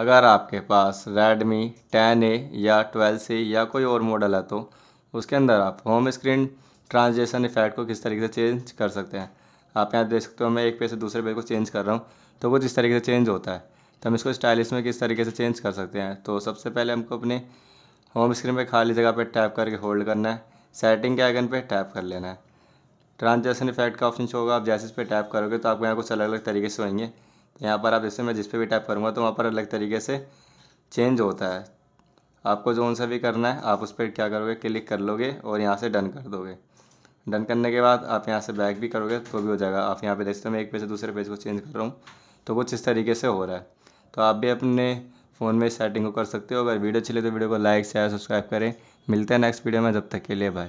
अगर आपके पास Redmi ten ए या ट्वेल्व सी या कोई और मॉडल है तो उसके अंदर आप होम स्क्रीन ट्रांजेशन इफेक्ट को किस तरीके से चेंज कर सकते हैं आप यहाँ देख सकते हो मैं एक पेज से दूसरे पेज को चेंज कर रहा हूँ तो वो जिस तरीके से चेंज होता है तो हम इसको स्टाइलिश में किस तरीके से चेंज कर सकते हैं तो सबसे पहले हमको अपने होम स्क्रीन पर खाली जगह पर टैप करके होल्ड करना है सेटिंग के आइकन पर टैप कर लेना है ट्रांजेक्शन इफेक्ट का ऑप्शन होगा आप जैसे इस पर टैप करोगे तो आपको यहाँ कुछ अलग अलग तरीके से होंगे यहाँ पर आप जैसे मैं जिस पर भी टाइप करूँगा तो वहाँ पर अलग तरीके से चेंज होता है आपको जो उन भी करना है आप उस पर क्या करोगे क्लिक कर लोगे और यहाँ से डन कर दोगे डन करने के बाद आप यहाँ से बैक भी करोगे तो भी हो जाएगा आप यहाँ पे देखते हो मैं एक पेज से दूसरे पेज को चेंज कर रहा हूँ तो कुछ इस तरीके से हो रहा है तो आप भी अपने फ़ोन में सेटिंग को कर सकते हो अगर वीडियो अच्छी लगे तो वीडियो को लाइक शेयर सब्सक्राइब करें मिलते हैं नेक्स्ट वीडियो में जब तक के लिए बाय